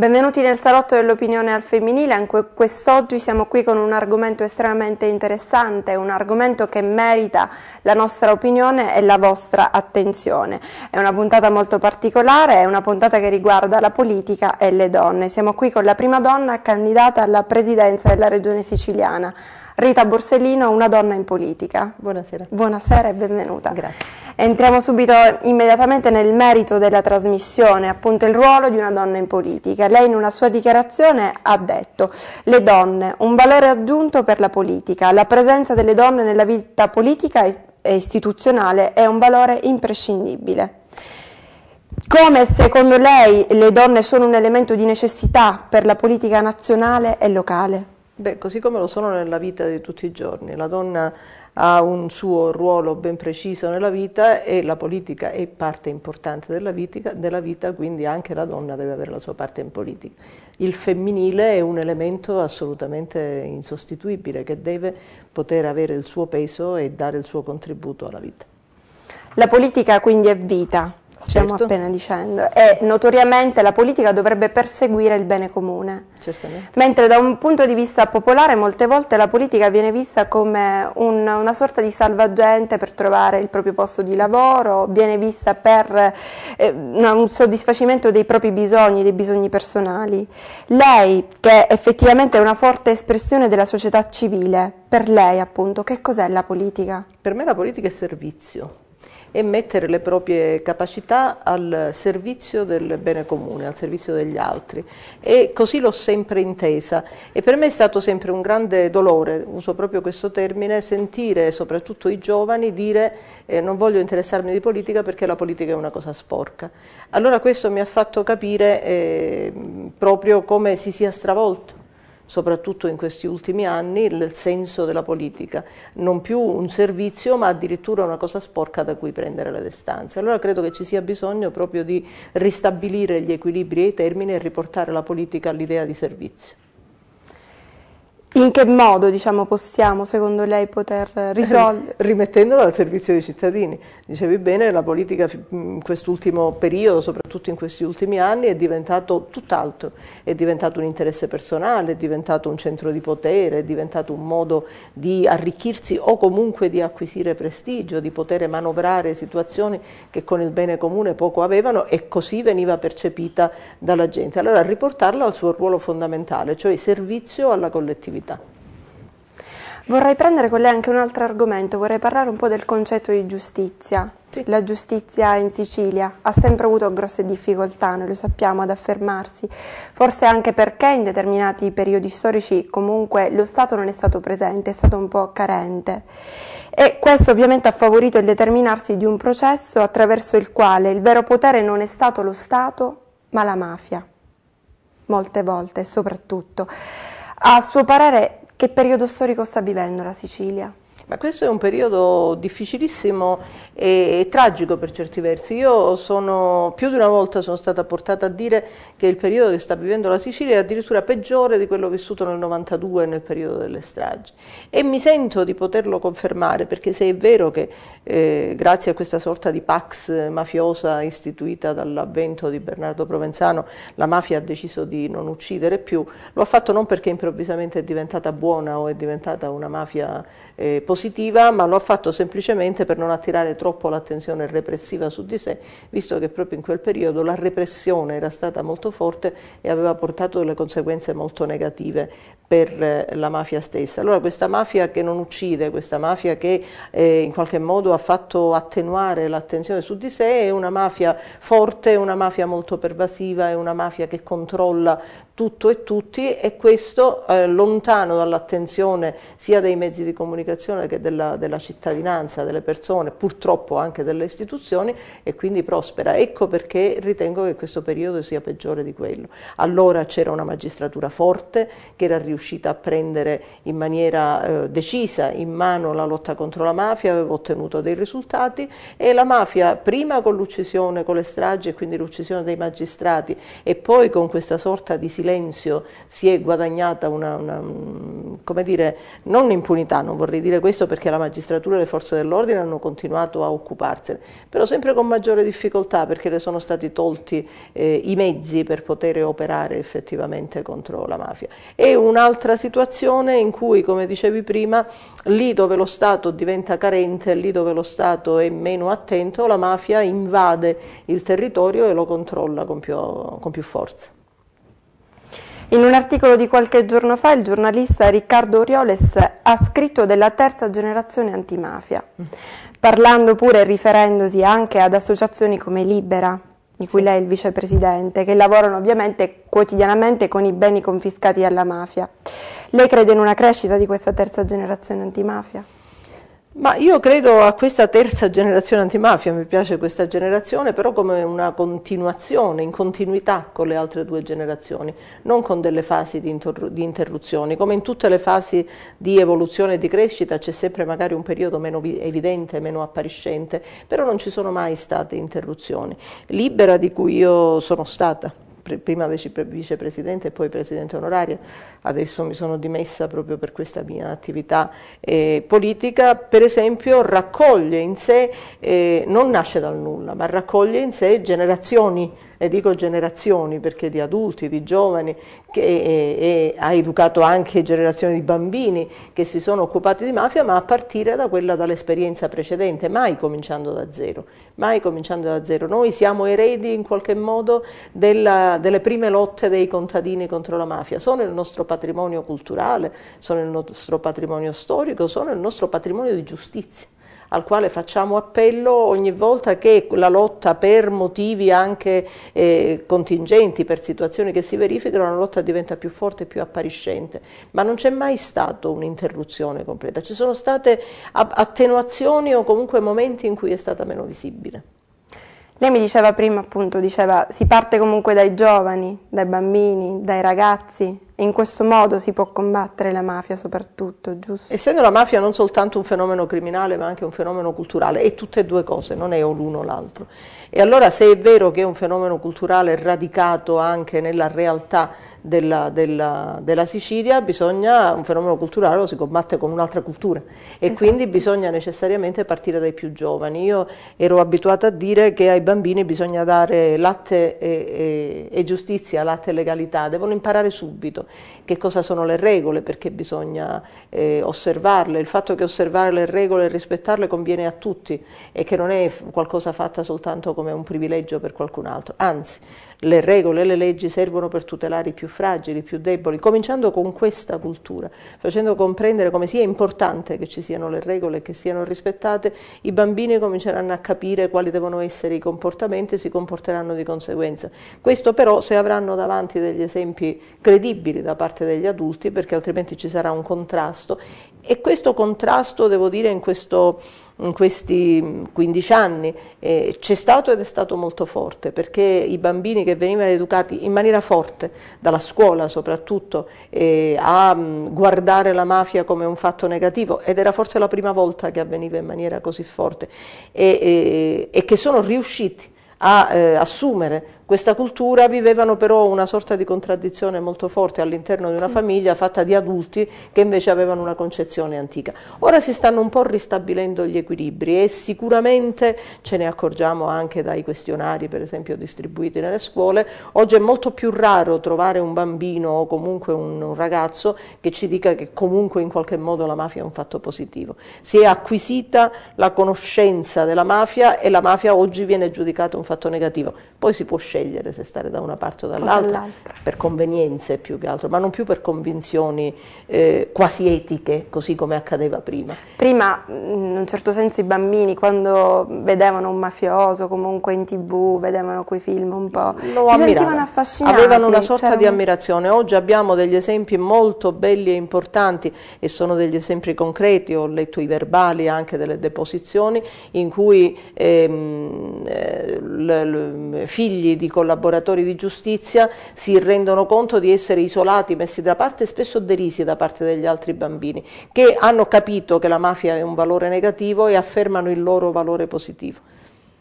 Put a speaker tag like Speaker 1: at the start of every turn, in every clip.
Speaker 1: Benvenuti nel salotto dell'opinione al femminile, anche quest'oggi siamo qui con un argomento estremamente interessante, un argomento che merita la nostra opinione e la vostra attenzione. È una puntata molto particolare, è una puntata che riguarda la politica e le donne. Siamo qui con la prima donna candidata alla presidenza della regione siciliana, Rita Borsellino, una donna in politica. Buonasera. Buonasera e benvenuta. Grazie. Entriamo subito immediatamente nel merito della trasmissione, appunto il ruolo di una donna in politica. Lei in una sua dichiarazione ha detto le donne, un valore aggiunto per la politica, la presenza delle donne nella vita politica e istituzionale è un valore imprescindibile. Come secondo lei le donne sono un elemento di necessità per la politica nazionale e locale?
Speaker 2: Beh, così come lo sono nella vita di tutti i giorni. La donna ha un suo ruolo ben preciso nella vita e la politica è parte importante della vita, della vita quindi anche la donna deve avere la sua parte in politica. Il femminile è un elemento assolutamente insostituibile che deve poter avere il suo peso e dare il suo contributo alla
Speaker 1: vita. La politica quindi è vita, stiamo certo. appena dicendo. E notoriamente la politica dovrebbe perseguire il bene comune. Certamente. Mentre da un punto di vista popolare molte volte la politica viene vista come un, una sorta di salvagente per trovare il proprio posto di lavoro, viene vista per eh, un soddisfacimento dei propri bisogni, dei bisogni personali. Lei, che effettivamente è una forte espressione della società civile, per lei appunto, che cos'è la politica?
Speaker 2: Per me la politica è servizio e mettere le proprie capacità al servizio del bene comune, al servizio degli altri. E così l'ho sempre intesa e per me è stato sempre un grande dolore, uso proprio questo termine, sentire soprattutto i giovani dire eh, non voglio interessarmi di politica perché la politica è una cosa sporca. Allora questo mi ha fatto capire eh, proprio come si sia stravolto soprattutto in questi ultimi anni, il senso della politica, non più un servizio ma addirittura una cosa sporca da cui prendere le distanze. Allora credo che ci sia bisogno proprio di ristabilire gli equilibri e i termini e riportare la politica all'idea di servizio.
Speaker 1: In che modo diciamo, possiamo, secondo lei, poter eh risolvere?
Speaker 2: Rimettendolo al servizio dei cittadini. Dicevi bene, la politica mm, in quest'ultimo periodo, soprattutto in questi ultimi anni, è diventato tutt'altro. È diventato un interesse personale, è diventato un centro di potere, è diventato un modo di arricchirsi o comunque di acquisire prestigio, di poter manovrare situazioni che con il bene comune poco avevano e così veniva percepita dalla gente. Allora riportarla al suo ruolo fondamentale, cioè servizio alla collettività
Speaker 1: gratuita. Vorrei prendere con lei anche un altro argomento, vorrei parlare un po' del concetto di giustizia. Sì. La giustizia in Sicilia ha sempre avuto grosse difficoltà, noi lo sappiamo, ad affermarsi, forse anche perché in determinati periodi storici comunque lo Stato non è stato presente, è stato un po' carente. E questo ovviamente ha favorito il determinarsi di un processo attraverso il quale il vero potere non è stato lo Stato, ma la mafia, molte volte soprattutto. A suo parere, che periodo storico sta vivendo la Sicilia?
Speaker 2: Ma questo è un periodo difficilissimo e, e, tragico per certi versi. Io sono, più di una volta sono stata portata a dire che il periodo che sta vivendo la Sicilia è addirittura peggiore di quello vissuto nel 92 nel periodo delle stragi. E mi sento di poterlo confermare perché se è vero che eh, grazie a questa sorta di pax mafiosa istituita dall'avvento di Bernardo Provenzano la mafia ha deciso di non uccidere più, lo ha fatto non perché improvvisamente è diventata buona o è diventata una mafia eh, positiva, ma lo ha fatto semplicemente per non attirare troppo l'attenzione repressiva su di sé, visto che proprio in quel periodo la repressione era stata molto forte e aveva portato delle conseguenze molto negative per eh, la mafia stessa. Allora questa mafia che non uccide, questa mafia che eh, in qualche modo ha fatto attenuare l'attenzione su di sé è una mafia forte, una mafia molto pervasiva, è una mafia che controlla tutto e tutti e questo eh, lontano dall'attenzione sia dei mezzi di comunicazione che della, della, cittadinanza, delle persone, purtroppo anche delle istituzioni e quindi prospera. Ecco perché ritengo che questo periodo sia peggiore di quello. Allora c'era una magistratura forte che era riuscita a prendere in maniera eh, decisa in mano la lotta contro la mafia, aveva ottenuto dei risultati e la mafia prima con l'uccisione, con le stragi e quindi l'uccisione dei magistrati e poi con questa sorta di silenzio silenzio si è guadagnata una, una mm, come dire, non impunità, non vorrei dire questo perché la magistratura e le forze dell'ordine hanno continuato a occuparsene, però sempre con maggiore difficoltà perché le sono stati tolti eh, i mezzi per poter operare effettivamente contro la mafia. E un'altra situazione in cui, come dicevi prima, lì dove lo Stato diventa carente, lì dove lo Stato è meno attento, la mafia invade il territorio e lo controlla con più,
Speaker 1: con più forza. In un articolo di qualche giorno fa il giornalista Riccardo Orioles ha scritto della terza generazione antimafia, parlando pure e riferendosi anche ad associazioni come Libera, di cui lei è il vicepresidente, che lavorano ovviamente quotidianamente con i beni confiscati alla mafia. Lei crede in una crescita di questa terza generazione antimafia?
Speaker 2: Ma io credo a questa terza generazione antimafia, mi piace questa generazione, però come una continuazione, in continuità con le altre due generazioni, non con delle fasi di, di interruzioni. Come in tutte le fasi di evoluzione e di crescita c'è sempre magari un periodo meno evidente, meno appariscente, però non ci sono mai state interruzioni. Libera di cui io sono stata prima vicepresidente e poi presidente onoraria, adesso mi sono dimessa proprio per questa mia attività eh, politica, per esempio raccoglie in sé, eh, non nasce dal nulla, ma raccoglie in sé generazioni e dico generazioni perché di adulti, di giovani, che e, e ha educato anche generazioni di bambini che si sono occupati di mafia, ma a partire da quella dall'esperienza precedente, mai cominciando da zero, mai cominciando da zero. Noi siamo eredi in qualche modo della, delle prime lotte dei contadini contro la mafia, sono il nostro patrimonio culturale, sono il nostro patrimonio storico, sono il nostro patrimonio di giustizia al quale facciamo appello ogni volta che la lotta per motivi anche eh, contingenti, per situazioni che si verificano, la lotta diventa più forte e più appariscente, ma non c'è mai stata un'interruzione completa, ci sono state attenuazioni o comunque momenti
Speaker 1: in cui è stata meno visibile. Lei mi diceva prima appunto, diceva, si parte comunque dai giovani, dai bambini, dai ragazzi, in questo modo si può combattere la mafia soprattutto, giusto?
Speaker 2: Essendo la mafia non soltanto un fenomeno criminale ma anche un fenomeno culturale, è tutte e due cose, non è o l'uno o l'altro. E allora se è vero che è un fenomeno culturale radicato anche nella realtà della, della, della Sicilia, bisogna, un fenomeno culturale lo si combatte con un'altra cultura e esatto. quindi bisogna necessariamente partire dai più giovani. Io ero abituata a dire che ai bambini bisogna dare latte e, e, e giustizia, latte e legalità, devono imparare subito che cosa sono le regole, perché bisogna eh, osservarle, il fatto che osservare le regole e rispettarle conviene a tutti e che non è qualcosa fatta soltanto come un privilegio per qualcun altro, anzi le regole e le leggi servono per tutelare i più fragili, i più deboli, cominciando con questa cultura, facendo comprendere come sia importante che ci siano le regole, e che siano rispettate, i bambini cominceranno a capire quali devono essere i comportamenti e si comporteranno di conseguenza. Questo però se avranno davanti degli esempi credibili da parte degli adulti, perché altrimenti ci sarà un contrasto e questo contrasto, devo dire, in questo in questi 15 anni eh, c'è stato ed è stato molto forte perché i bambini che venivano educati in maniera forte dalla scuola soprattutto eh, a mm, guardare la mafia come un fatto negativo ed era forse la prima volta che avveniva in maniera così forte e, e, e che sono riusciti a eh, assumere questa cultura vivevano però una sorta di contraddizione molto forte all'interno di una sì. famiglia fatta di adulti che invece avevano una concezione antica. Ora si stanno un po' ristabilendo gli equilibri e sicuramente ce ne accorgiamo anche dai questionari per esempio distribuiti nelle scuole, oggi è molto più raro trovare un bambino o comunque un, un ragazzo che ci dica che comunque in qualche modo la mafia è un fatto positivo. Si è acquisita la conoscenza della mafia e la mafia oggi viene giudicata un fatto negativo, poi si può scegliere scegliere se stare da una parte o dall'altra, per convenienze più che altro, ma non più per convinzioni eh, quasi etiche, così come accadeva prima.
Speaker 1: Prima, mm, in un certo senso, i bambini quando vedevano un mafioso comunque in tv, vedevano quei film un po', Lo si sentivano affascinati. Avevano una cioè sorta cioè... di
Speaker 2: ammirazione. Oggi abbiamo degli esempi molto belli e importanti e sono degli esempi concreti, ho letto i verbali anche delle deposizioni in cui ehm, eh, l, l, figli di collaboratori di giustizia si rendono conto di essere isolati, messi da parte e spesso derisi da parte degli altri bambini, che hanno capito che la mafia è un valore negativo e affermano il loro valore positivo.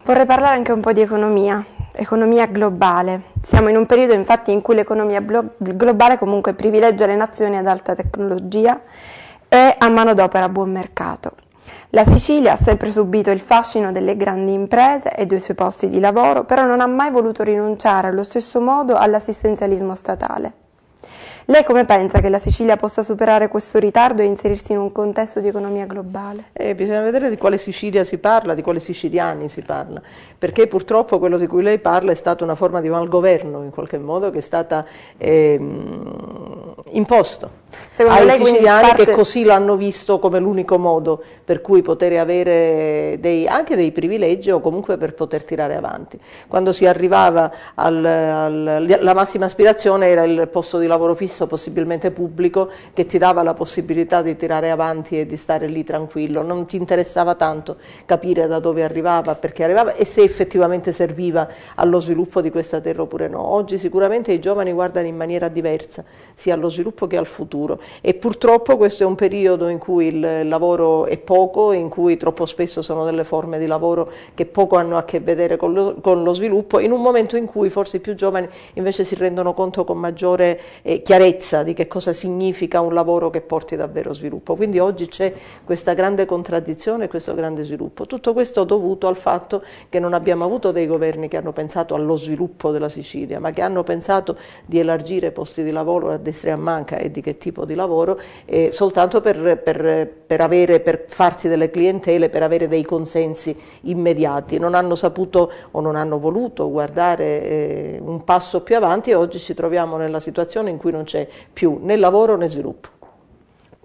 Speaker 1: Vorrei parlare anche un po' di economia, economia globale. Siamo in un periodo infatti in cui l'economia globale comunque privilegia le nazioni ad alta tecnologia e a manodopera a buon mercato. La Sicilia ha sempre subito il fascino delle grandi imprese e dei suoi posti di lavoro, però non ha mai voluto rinunciare allo stesso modo all'assistenzialismo statale. Lei come pensa che la Sicilia possa superare questo ritardo e inserirsi in un contesto di economia globale?
Speaker 2: Eh, bisogna vedere di quale Sicilia si parla, di quali siciliani si parla, perché purtroppo quello di cui lei parla è stata una forma di malgoverno in qualche modo che è stata eh, imposto Secondo ai siciliani parte... che così l'hanno visto come l'unico modo per cui poter avere dei, anche dei privilegi o comunque per poter tirare avanti. Quando si arrivava alla massima aspirazione era il posto di lavoro fisso, possibilmente pubblico, che ti dava la possibilità di tirare avanti e di stare lì tranquillo. Non ti interessava tanto capire da dove arrivava, perché arrivava e se effettivamente serviva allo sviluppo di questa terra oppure no. Oggi sicuramente i giovani guardano in maniera diversa sia allo sviluppo che al futuro futuro e purtroppo questo è un periodo in cui il lavoro è poco, in cui troppo spesso sono delle forme di lavoro che poco hanno a che vedere con lo, con lo sviluppo, in un momento in cui forse i più giovani invece si rendono conto con maggiore eh, chiarezza di che cosa significa un lavoro che porti davvero sviluppo. Quindi oggi c'è questa grande contraddizione e questo grande sviluppo. Tutto questo dovuto al fatto che non abbiamo avuto dei governi che hanno pensato allo sviluppo della Sicilia, ma che hanno pensato di elargire posti di lavoro a destra e a manca e di che tipo tipo di lavoro, eh, soltanto per, per, per, avere, per farsi delle clientele, per avere dei consensi immediati. Non hanno saputo o non hanno voluto guardare eh, un passo più avanti e oggi ci troviamo nella situazione in cui non c'è più né lavoro né sviluppo.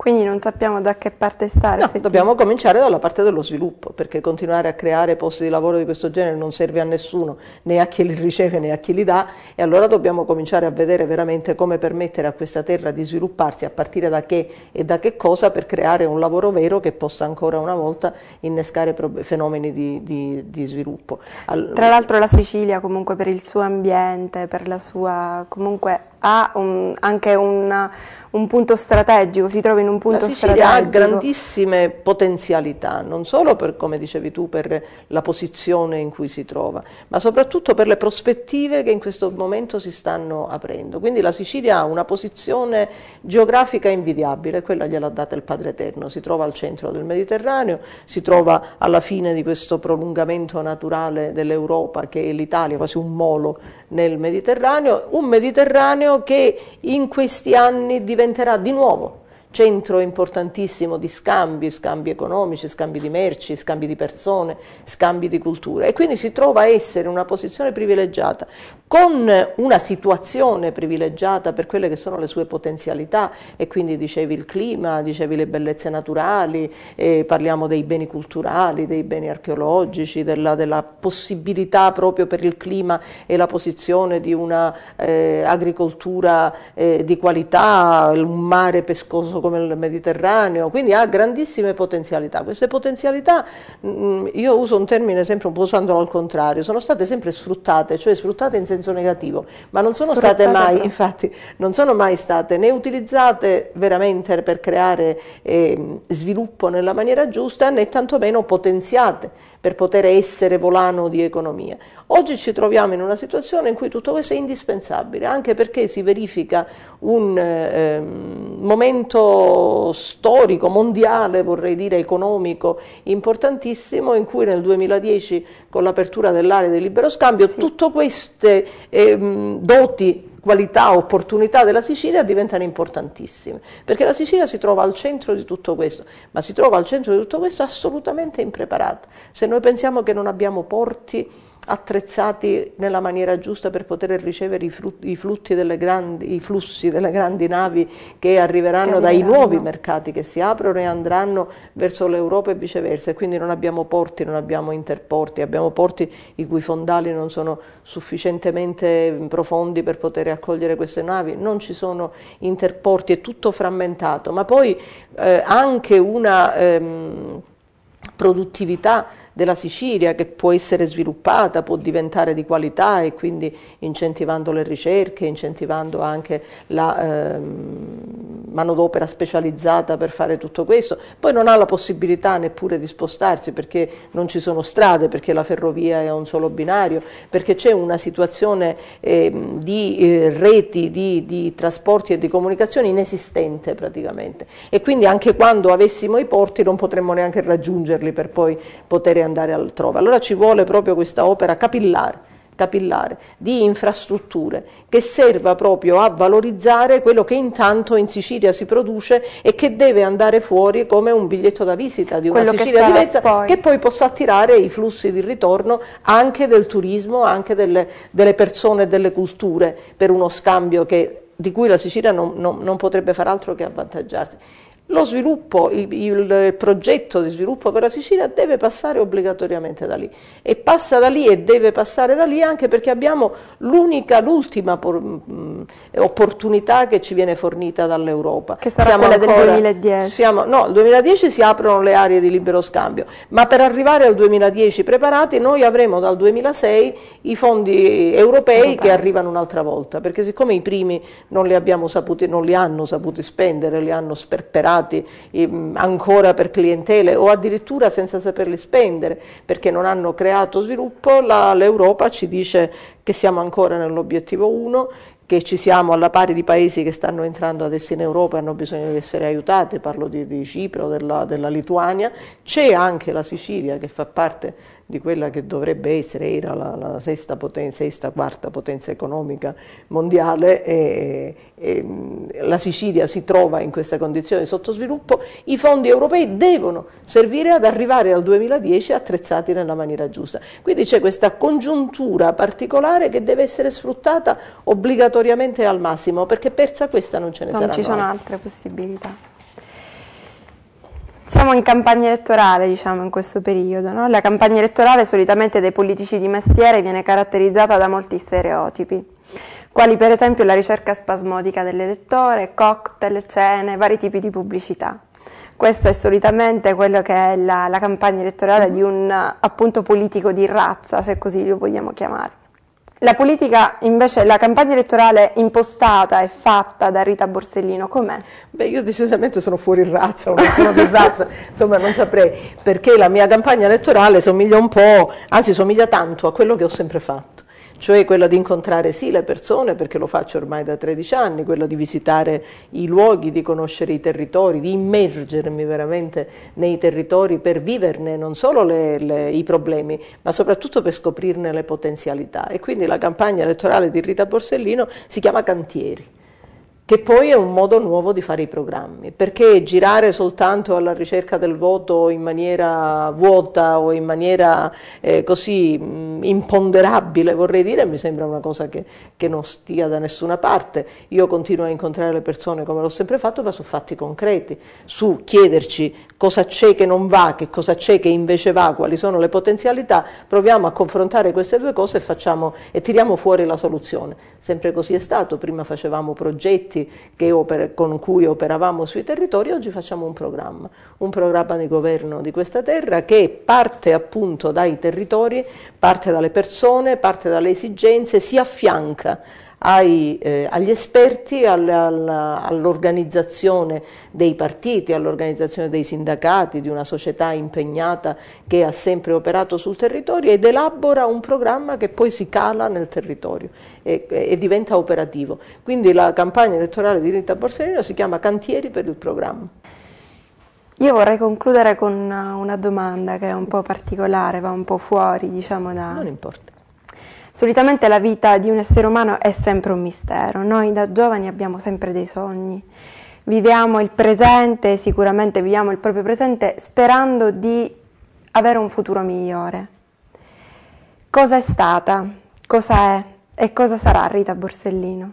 Speaker 1: Quindi non sappiamo da che parte stare. No, dobbiamo
Speaker 2: cominciare dalla parte dello sviluppo, perché continuare a creare posti di lavoro di questo genere non serve a nessuno, né a chi li riceve né a chi li dà, e allora dobbiamo cominciare a vedere veramente come permettere a questa terra di svilupparsi, a partire da che e da che cosa, per creare un lavoro vero che possa ancora una volta innescare fenomeni di, di, di sviluppo. All Tra l'altro
Speaker 1: la Sicilia comunque per il suo ambiente, per la sua comunque ha un, anche un, un, punto strategico, si trova in un punto strategico. ha
Speaker 2: grandissime potenzialità, non solo per, come dicevi tu, per la posizione in cui si trova, ma soprattutto per le prospettive che in questo momento si stanno aprendo. Quindi la Sicilia ha una posizione geografica invidiabile, quella gliel'ha data il Padre Eterno, si trova al centro del Mediterraneo, si trova alla fine di questo prolungamento naturale dell'Europa che è l'Italia, quasi un molo nel Mediterraneo, un Mediterraneo che in questi anni diventerà di nuovo centro importantissimo di scambi, scambi economici, scambi di merci, scambi di persone, scambi di culture e quindi si trova a essere in una posizione privilegiata con una situazione privilegiata per quelle che sono le sue potenzialità e quindi dicevi il clima, dicevi le bellezze naturali, eh, parliamo dei beni culturali, dei beni archeologici, della, della, possibilità proprio per il clima e la posizione di una eh, agricoltura eh, di qualità, un mare pescoso come il Mediterraneo, quindi ha grandissime potenzialità. Queste potenzialità, mm, io uso un termine sempre un po' usandolo al contrario, sono state sempre sfruttate, cioè sfruttate in senso negativo, ma non sono state mai, però. infatti, non sono mai state né utilizzate veramente per creare eh, sviluppo nella maniera giusta né tantomeno potenziate per poter essere volano di economia. Oggi ci troviamo in una situazione in cui tutto questo è indispensabile, anche perché si verifica un eh, momento storico, mondiale, vorrei dire economico, importantissimo, in cui nel 2010 con l'apertura dell'area del libero scambio sì. tutte queste eh, doti qualità, opportunità della Sicilia diventano importantissime, perché la Sicilia si trova al centro di tutto questo, ma si trova al centro di tutto questo assolutamente impreparata. Se noi pensiamo che non abbiamo porti, attrezzati nella maniera giusta per poter ricevere i, frutti, delle grandi, i flussi delle grandi navi che arriveranno che dai nuovi mercati che si aprono e andranno verso l'Europa e viceversa. E quindi non abbiamo porti, non abbiamo interporti, abbiamo porti i cui fondali non sono sufficientemente profondi per poter accogliere queste navi, non ci sono interporti, è tutto frammentato. Ma poi eh, anche una ehm, produttività della Sicilia che può essere sviluppata, può diventare di qualità e quindi incentivando le ricerche, incentivando anche la eh, manodopera specializzata per fare tutto questo. Poi non ha la possibilità neppure di spostarsi perché non ci sono strade, perché la ferrovia è a un solo binario, perché c'è una situazione eh, di eh, reti, di, di trasporti e di comunicazioni inesistente praticamente. E quindi anche quando avessimo i porti non potremmo neanche raggiungerli per poi poter andare altrove. Allora ci vuole proprio questa opera capillare capillare, di infrastrutture che serva proprio a valorizzare quello che intanto in Sicilia si produce e che deve andare fuori come un biglietto da visita di una quello Sicilia diversa poi. che poi possa attirare i flussi di ritorno anche del turismo, anche delle, delle persone e delle culture per uno scambio che, di cui la Sicilia non, non, non potrebbe far altro che avvantaggiarsi lo sviluppo, il, il, progetto di sviluppo per la Sicilia deve passare obbligatoriamente da lì e passa da lì e deve passare da lì anche perché abbiamo l'unica, l'ultima mm, opportunità che ci viene fornita dall'Europa. Che sarà siamo quella ancora, del 2010? Siamo, no, nel 2010 si aprono le aree di libero scambio, ma per arrivare al 2010 preparati noi avremo dal 2006 i fondi europei. che arrivano un'altra volta, perché siccome i primi non li abbiamo saputi, non li hanno saputi spendere, li hanno sperperati, utilizzati ehm, ancora per clientele o addirittura senza saperli spendere perché non hanno creato sviluppo, l'Europa ci dice che siamo ancora nell'obiettivo 1, che ci siamo alla pari di paesi che stanno entrando adesso in Europa e hanno bisogno di essere aiutati, parlo di, di Cipro, della, della Lituania, c'è anche la Sicilia che fa parte di quella che dovrebbe essere, era la, la sesta, potenza, sesta, quarta potenza economica mondiale, e, e, la Sicilia si trova in questa condizione di sottosviluppo, i fondi europei devono servire ad arrivare al 2010 attrezzati nella maniera giusta. Quindi c'è questa congiuntura particolare che deve essere sfruttata obbligatoriamente al massimo, perché persa questa non ce ne non sarà. Non ci sono
Speaker 1: altre possibilità. Siamo in campagna elettorale, diciamo, in questo periodo. No? La campagna elettorale solitamente dei politici di mestiere viene caratterizzata da molti stereotipi, quali per esempio la ricerca spasmodica dell'elettore, cocktail, cene, vari tipi di pubblicità. Questo è solitamente quello che è la, la campagna elettorale di un appunto politico di razza, se così lo vogliamo chiamare. La politica invece, la campagna elettorale impostata e fatta da Rita Borsellino, com'è? Beh, io decisamente sono fuori razza, non sono di razza, insomma non saprei, perché la mia campagna elettorale somiglia un
Speaker 2: po', anzi somiglia tanto a quello che ho sempre fatto cioè quella di incontrare sì le persone, perché lo faccio ormai da 13 anni, quella di visitare i luoghi, di conoscere i territori, di immergermi veramente nei territori per viverne non solo le, le, i problemi, ma soprattutto per scoprirne le potenzialità. E quindi la campagna elettorale di Rita Borsellino si chiama Cantieri che poi è un modo nuovo di fare i programmi, perché girare soltanto alla ricerca del voto in maniera vuota o in maniera eh, così imponderabile vorrei dire, mi sembra una cosa che, che non stia da nessuna parte. Io continuo a incontrare le persone come l'ho sempre fatto, ma su fatti concreti, su chiederci cosa c'è che non va, che cosa c'è che invece va, quali sono le potenzialità, proviamo a confrontare queste due cose e, facciamo, e tiriamo fuori la soluzione. Sempre così è stato, prima facevamo progetti opere, con cui operavamo sui territori, oggi facciamo un programma, un programma di governo di questa terra che parte appunto dai territori, parte dalle persone, parte dalle esigenze, si affianca ai, eh, agli esperti, all'organizzazione dei partiti, all'organizzazione dei sindacati, di una società impegnata che ha sempre operato sul territorio ed elabora un programma che poi si cala nel territorio e, e diventa operativo. Quindi la campagna elettorale di Rita Borsellino si chiama Cantieri per il programma.
Speaker 1: Io vorrei concludere con eh, una, domanda che è un po' particolare, va un po' fuori, diciamo da... Non importa. Solitamente la vita di un essere umano è sempre un mistero, noi da giovani abbiamo sempre dei sogni, viviamo il presente, sicuramente viviamo il proprio presente sperando di avere un futuro migliore. Cosa è stata, cosa è e cosa sarà Rita Borsellino?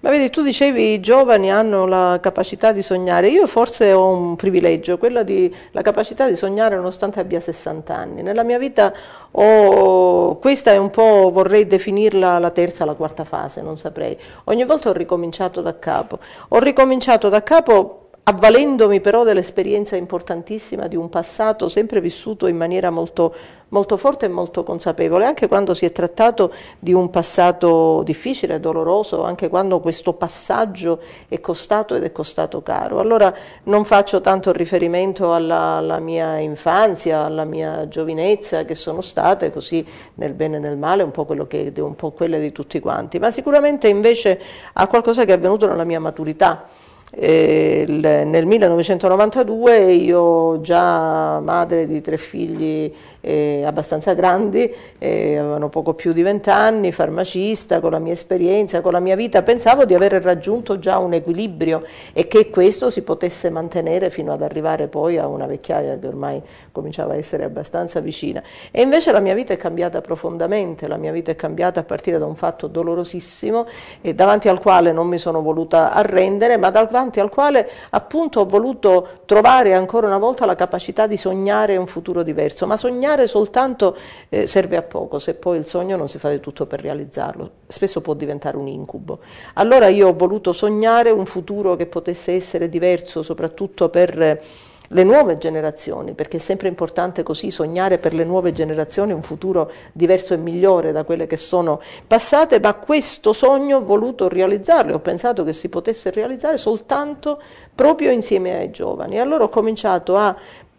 Speaker 2: Ma vedi, tu dicevi i giovani hanno la capacità di sognare, io forse ho un privilegio, quella di la capacità di sognare nonostante abbia 60 anni. Nella mia vita ho, questa è un po', vorrei definirla la terza, la quarta fase, non saprei. Ogni volta ho ricominciato da capo. Ho ricominciato da capo avvalendomi però dell'esperienza importantissima di un passato sempre vissuto in maniera molto, molto, forte e molto consapevole, anche quando si è trattato di un passato difficile, doloroso, anche quando questo passaggio è costato ed è costato caro. Allora non faccio tanto riferimento alla, alla mia infanzia, alla mia giovinezza, che sono state così nel bene e nel male, un po', che, un po' quelle di tutti quanti, ma sicuramente invece a qualcosa che è avvenuto nella mia maturità nel 1992 io già madre di tre figli eh, abbastanza grandi, eh, avevano poco più di vent'anni, farmacista, con la mia esperienza, con la mia vita, pensavo di aver raggiunto già un equilibrio e che questo si potesse mantenere fino ad arrivare poi a una vecchiaia che ormai cominciava a essere abbastanza vicina. E invece la mia vita è cambiata profondamente, la mia vita è cambiata a partire da un fatto dolorosissimo eh, davanti al quale non mi sono voluta arrendere, ma davanti al quale appunto ho voluto trovare ancora una volta la capacità di sognare un futuro diverso, ma sognare sognare soltanto eh, serve a poco se poi il sogno non si fa di tutto per realizzarlo, spesso può diventare un incubo. Allora io ho voluto sognare un futuro che potesse essere diverso soprattutto per... Eh, le nuove generazioni, perché è sempre importante così sognare per le nuove generazioni un futuro diverso e migliore da quelle che sono passate, ma questo sogno ho voluto realizzarlo, ho pensato che si potesse realizzare soltanto proprio insieme ai giovani. Allora ho cominciato a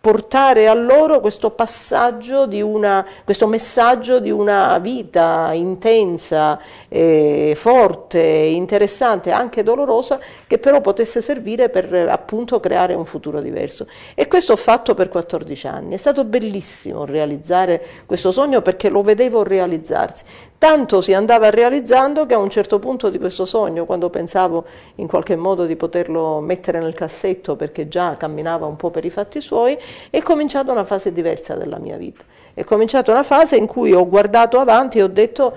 Speaker 2: portare a loro questo passaggio di una, questo messaggio di una vita intensa, eh, forte, interessante, anche dolorosa, che però potesse servire per appunto creare un futuro diverso. E questo ho fatto per 14 anni. È stato bellissimo realizzare questo sogno perché lo vedevo realizzarsi. Tanto si andava realizzando che a un certo punto di questo sogno, quando pensavo in qualche modo di poterlo mettere nel cassetto perché già camminava un po' per i fatti suoi, è cominciata una fase diversa della mia vita. È cominciata una fase in cui ho guardato avanti e ho detto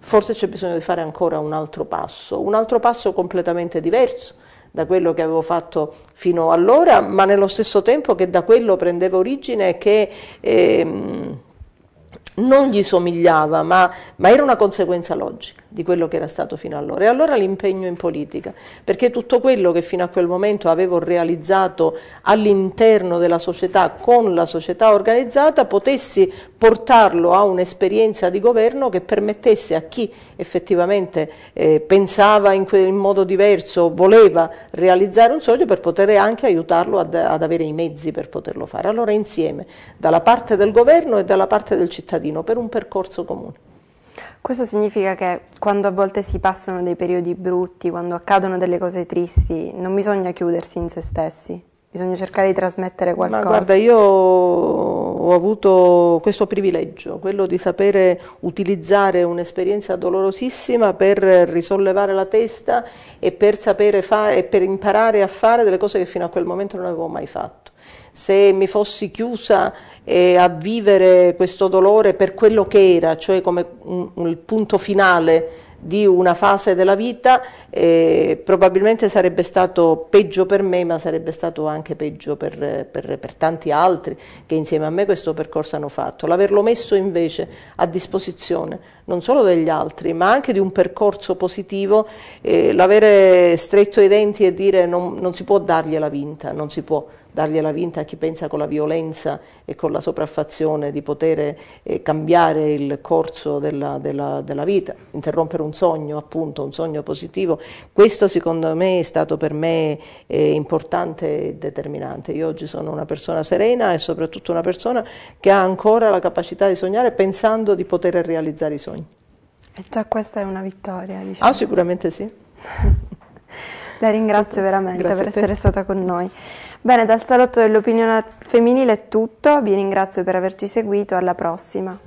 Speaker 2: forse c'è bisogno di fare ancora un altro passo, un altro passo completamente diverso da quello che avevo fatto fino allora, ma nello stesso tempo che da quello prendeva origine che... Ehm, non gli somigliava, ma, ma era una conseguenza logica di quello che era stato fino allora. E allora l'impegno in politica, perché tutto quello che fino a quel momento avevo realizzato all'interno della società, con la società organizzata, potessi portarlo a un'esperienza di governo che permettesse a chi effettivamente eh, pensava in, in, modo diverso, voleva realizzare un sogno, per poter anche aiutarlo ad, ad avere i mezzi per poterlo fare. Allora insieme, dalla parte del governo e dalla parte del cittadino,
Speaker 1: per un percorso comune. Questo significa che quando a volte si passano dei periodi brutti, quando accadono delle cose tristi, non bisogna chiudersi in se stessi, bisogna cercare di trasmettere qualcosa. Ma guarda, io
Speaker 2: ho avuto questo privilegio, quello di sapere utilizzare un'esperienza dolorosissima per risollevare la testa e per, sapere fare, e per imparare a fare delle cose che fino a quel momento non avevo mai fatto se mi fossi chiusa eh, a vivere questo dolore per quello che era, cioè come il punto finale di una fase della vita, eh, probabilmente sarebbe stato peggio per me, ma sarebbe stato anche peggio per, per, per tanti altri che insieme a me questo percorso hanno fatto. L'averlo messo invece a disposizione non solo degli altri, ma anche di un percorso positivo, eh, l'avere stretto i denti e dire non, non si può dargliela vinta, non si può dargliela vinta a chi pensa con la violenza e con la sopraffazione di poter eh, cambiare il corso della, della, della, vita, interrompere un sogno appunto, un sogno positivo, questo secondo me è stato per me eh, importante e determinante. Io oggi sono una persona serena e soprattutto una persona che ha ancora la capacità di sognare pensando di poter realizzare i sogni.
Speaker 1: E già questa è una vittoria, diciamo. Ah, sicuramente sì. La ringrazio veramente Grazie per essere stata con noi. Bene, dal salotto dell'opinione femminile è tutto, vi ringrazio per averci seguito, alla prossima.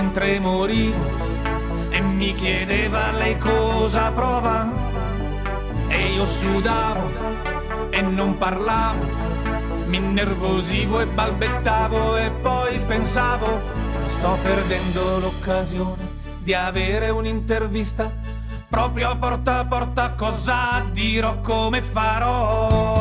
Speaker 2: mentre morivo e mi chiedeva lei cosa prova e io sudavo e non parlavo, mi nervosivo e balbettavo e poi pensavo sto perdendo l'occasione di avere un'intervista proprio a porta a porta cosa dirò come farò